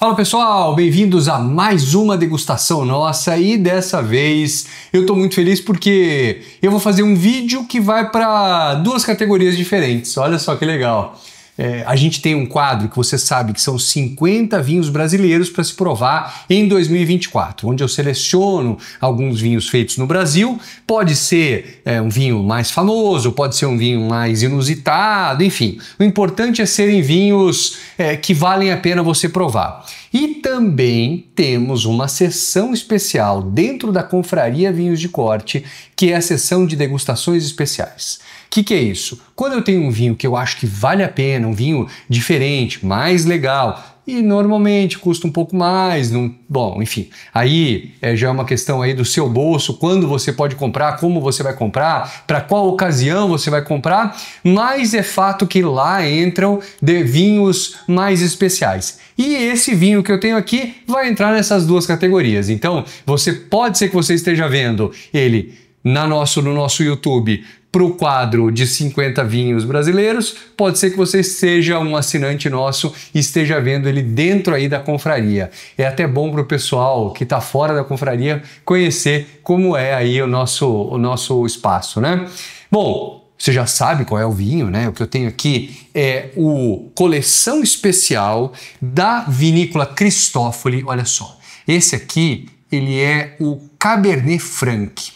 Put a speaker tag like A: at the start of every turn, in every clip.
A: Fala pessoal, bem-vindos a mais uma degustação nossa e dessa vez eu estou muito feliz porque eu vou fazer um vídeo que vai para duas categorias diferentes. Olha só que legal. É, a gente tem um quadro que você sabe que são 50 vinhos brasileiros para se provar em 2024, onde eu seleciono alguns vinhos feitos no Brasil. Pode ser é, um vinho mais famoso, pode ser um vinho mais inusitado, enfim. O importante é serem vinhos é, que valem a pena você provar. E também temos uma sessão especial dentro da Confraria Vinhos de Corte, que é a sessão de degustações especiais. O que, que é isso? Quando eu tenho um vinho que eu acho que vale a pena, um vinho diferente, mais legal, e normalmente custa um pouco mais, não, bom, enfim. Aí é, já é uma questão aí do seu bolso, quando você pode comprar, como você vai comprar, para qual ocasião você vai comprar, mas é fato que lá entram de vinhos mais especiais. E esse vinho que eu tenho aqui vai entrar nessas duas categorias. Então, você pode ser que você esteja vendo ele na nosso, no nosso YouTube para o quadro de 50 vinhos brasileiros, pode ser que você seja um assinante nosso e esteja vendo ele dentro aí da confraria. É até bom para o pessoal que está fora da confraria conhecer como é aí o nosso, o nosso espaço, né? Bom, você já sabe qual é o vinho, né? O que eu tenho aqui é o coleção especial da vinícola Cristófoli. Olha só, esse aqui ele é o Cabernet Franc.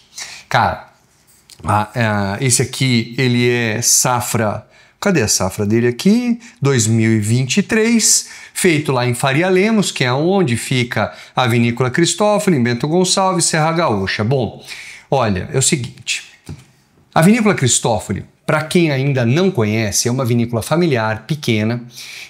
A: Cara, ah, é, esse aqui ele é safra. Cadê a safra dele aqui? 2023, feito lá em Faria Lemos, que é onde fica a vinícola Cristófoli, em Bento Gonçalves, Serra Gaúcha. Bom, olha, é o seguinte. A vinícola Cristófoli para quem ainda não conhece, é uma vinícola familiar, pequena,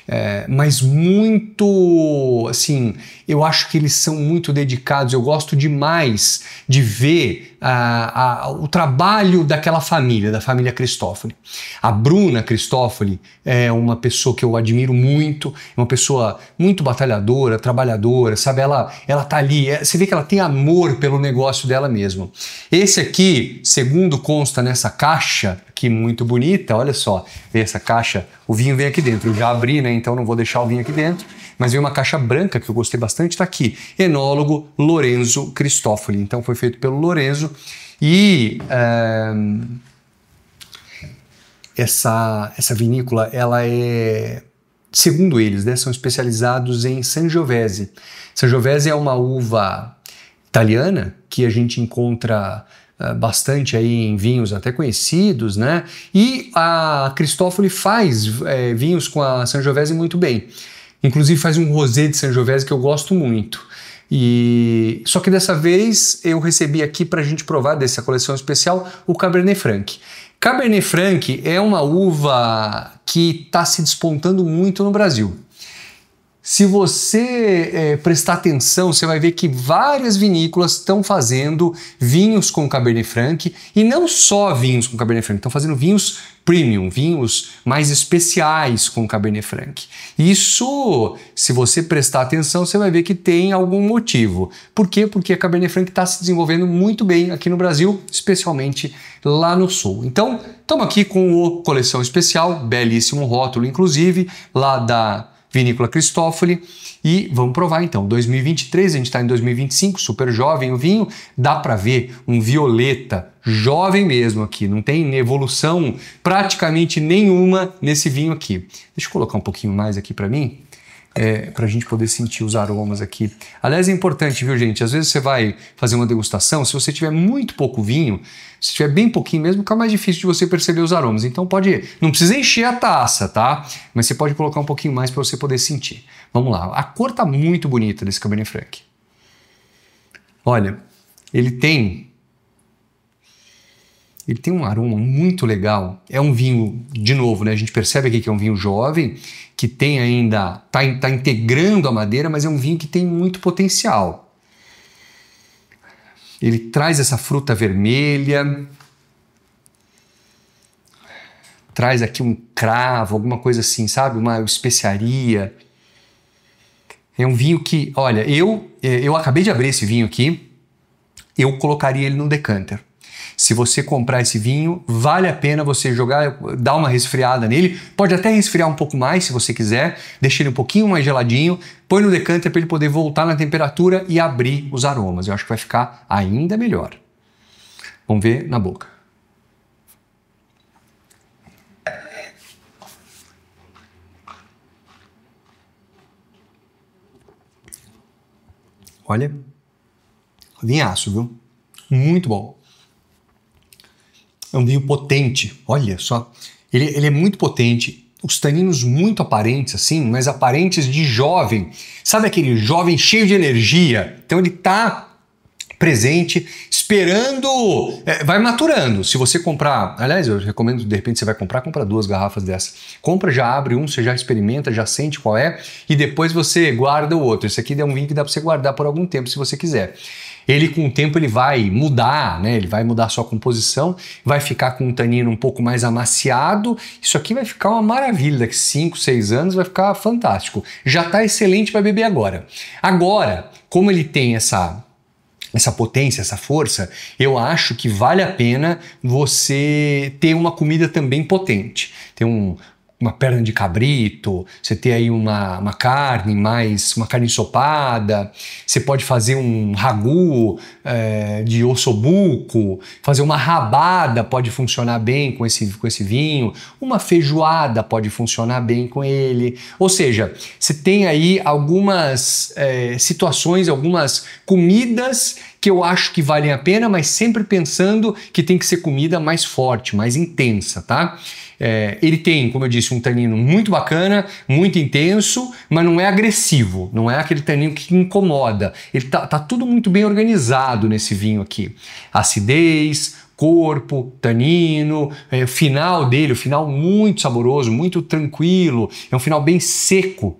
A: é, mas muito, assim, eu acho que eles são muito dedicados. Eu gosto demais de ver a, a, o trabalho daquela família, da família Cristófoli. A Bruna Cristófoli é uma pessoa que eu admiro muito, é uma pessoa muito batalhadora, trabalhadora, sabe? Ela, ela tá ali, é, você vê que ela tem amor pelo negócio dela mesmo. Esse aqui, segundo consta nessa caixa, que muito bonita, olha só, essa caixa, o vinho vem aqui dentro. Eu já abri, né? Então não vou deixar o vinho aqui dentro. Mas vem uma caixa branca que eu gostei bastante, tá aqui. Enólogo Lorenzo Cristófoli. Então foi feito pelo Lorenzo. E. Um, eh, essa, essa vinícola, ela é segundo eles, né, são especializados em Sangiovese. Sangiovese é uma uva italiana, que a gente encontra ah, bastante aí em vinhos até conhecidos, né? E a Cristófoli faz é, vinhos com a Sangiovese muito bem. Inclusive faz um rosé de Sangiovese que eu gosto muito. E só que dessa vez eu recebi aqui para a gente provar dessa coleção especial o Cabernet Franc. Cabernet Franc é uma uva que está se despontando muito no Brasil. Se você é, prestar atenção, você vai ver que várias vinícolas estão fazendo vinhos com Cabernet Franc e não só vinhos com Cabernet Franc, estão fazendo vinhos premium, vinhos mais especiais com Cabernet Franc. Isso, se você prestar atenção, você vai ver que tem algum motivo. Por quê? Porque a Cabernet Franc está se desenvolvendo muito bem aqui no Brasil, especialmente lá no sul. Então, estamos aqui com o coleção especial, belíssimo rótulo, inclusive, lá da Vinícola Cristófoli. E vamos provar então. 2023, a gente está em 2025, super jovem o vinho. Dá para ver um violeta jovem mesmo aqui, não tem evolução praticamente nenhuma nesse vinho aqui. Deixa eu colocar um pouquinho mais aqui para mim é, para a gente poder sentir os aromas aqui. Aliás, é importante, viu, gente? Às vezes você vai fazer uma degustação, se você tiver muito pouco vinho, se tiver bem pouquinho mesmo, fica mais difícil de você perceber os aromas. Então pode, não precisa encher a taça, tá? Mas você pode colocar um pouquinho mais para você poder sentir. Vamos lá. A cor tá muito bonita desse Cabernet Franc. Olha, ele tem ele tem um aroma muito legal. É um vinho, de novo, né? A gente percebe aqui que é um vinho jovem, que tem ainda. está tá integrando a madeira, mas é um vinho que tem muito potencial. Ele traz essa fruta vermelha, traz aqui um cravo, alguma coisa assim, sabe? Uma especiaria. É um vinho que, olha, eu eh, eu acabei de abrir esse vinho aqui, eu colocaria ele no decanter. Se você comprar esse vinho, vale a pena você jogar, dar uma resfriada nele. Pode até resfriar um pouco mais se você quiser, deixa ele um pouquinho mais geladinho, põe no decanter para ele poder voltar na temperatura e abrir os aromas. Eu acho que vai ficar ainda melhor. Vamos ver na boca. Olha, vinhaço, viu? Muito bom. É um vinho potente, olha só. Ele, ele é muito potente, os taninos muito aparentes, assim, mas aparentes de jovem. Sabe aquele jovem cheio de energia? Então ele tá presente, esperando, é, vai maturando. Se você comprar, aliás, eu recomendo, de repente você vai comprar, compra duas garrafas dessa. Compra, já abre um, você já experimenta, já sente qual é, e depois você guarda o outro. Esse aqui é um vinho que dá para você guardar por algum tempo, se você quiser ele com o tempo ele vai mudar, né? Ele vai mudar sua composição, vai ficar com um tanino um pouco mais amaciado. Isso aqui vai ficar uma maravilha, daqui 5, 6 anos vai ficar fantástico. Já está excelente para beber agora. Agora, como ele tem essa essa potência, essa força, eu acho que vale a pena você ter uma comida também potente. Ter um, uma perna de cabrito, você ter aí uma, uma carne mais, uma carne ensopada, você pode fazer um ragu é, de ossobuco, fazer uma rabada pode funcionar bem com esse, com esse vinho, uma feijoada pode funcionar bem com ele. Ou seja, você tem aí algumas é, situações, algumas comidas que eu acho que valem a pena, mas sempre pensando que tem que ser comida mais forte, mais intensa, tá? É, ele tem, como eu disse, um tanino muito bacana, muito intenso, mas não é agressivo, não é aquele tanino que incomoda. Ele tá, tá tudo muito bem organizado nesse vinho aqui. Acidez, corpo, tanino, é, final dele, o final muito saboroso, muito tranquilo, é um final bem seco,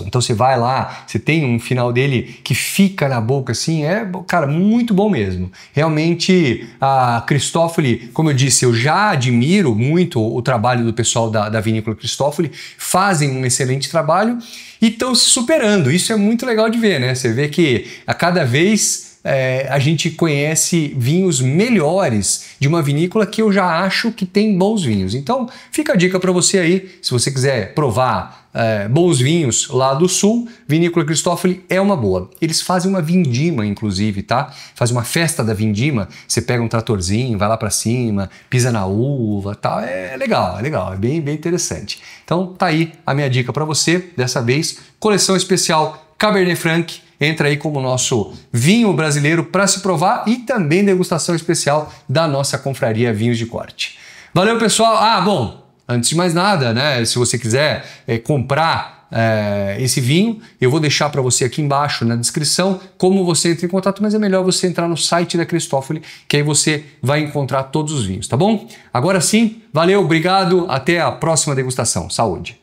A: então você vai lá, você tem um final dele que fica na boca assim, é, cara, muito bom mesmo. Realmente, a Cristófoli, como eu disse, eu já admiro muito o trabalho do pessoal da, da vinícola Cristófoli, fazem um excelente trabalho e estão se superando. Isso é muito legal de ver, né? Você vê que a cada vez é, a gente conhece vinhos melhores de uma vinícola que eu já acho que tem bons vinhos. Então, fica a dica para você aí, se você quiser provar é, bons vinhos lá do sul, Vinícola Cristófoli é uma boa. Eles fazem uma vindima, inclusive, tá? Fazem uma festa da vindima, você pega um tratorzinho, vai lá para cima, pisa na uva, tá? É legal, é legal, é bem, bem interessante. Então, tá aí a minha dica para você, dessa vez, coleção especial Cabernet Franc entra aí como nosso vinho brasileiro para se provar e também degustação especial da nossa confraria Vinhos de Corte. Valeu, pessoal! Ah, bom, antes de mais nada, né? Se você quiser é, comprar é, esse vinho. Eu vou deixar para você aqui embaixo na descrição como você entra em contato, mas é melhor você entrar no site da Cristófoli, que aí você vai encontrar todos os vinhos, tá bom? Agora sim, valeu, obrigado, até a próxima degustação. Saúde!